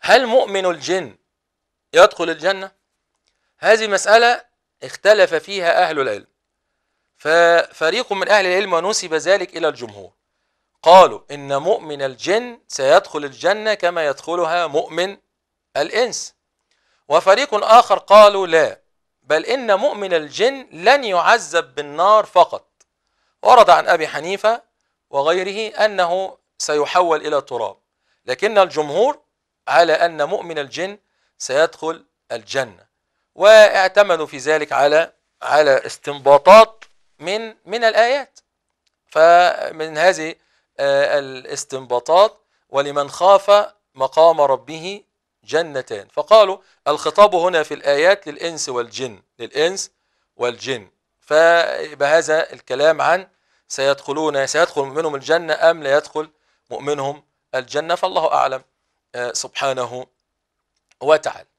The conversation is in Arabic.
هل مؤمن الجن يدخل الجنة؟ هذه مسألة اختلف فيها أهل العلم ففريق من أهل العلم ونسب ذلك إلى الجمهور قالوا إن مؤمن الجن سيدخل الجنة كما يدخلها مؤمن الإنس وفريق آخر قالوا لا بل إن مؤمن الجن لن يعذب بالنار فقط ورد عن أبي حنيفة وغيره أنه سيحول إلى التراب لكن الجمهور على أن مؤمن الجن سيدخل الجنة واعتمدوا في ذلك على على استنباطات من من الآيات فمن هذه آه، الاستنباطات ولمن خاف مقام ربه جنتان فقالوا الخطاب هنا في الآيات للإنس والجن للإنس والجن فبهذا الكلام عن سيدخلون سيدخل مؤمنهم الجنة أم لا يدخل مؤمنهم الجنة فالله أعلم آه، سبحانه وتعالى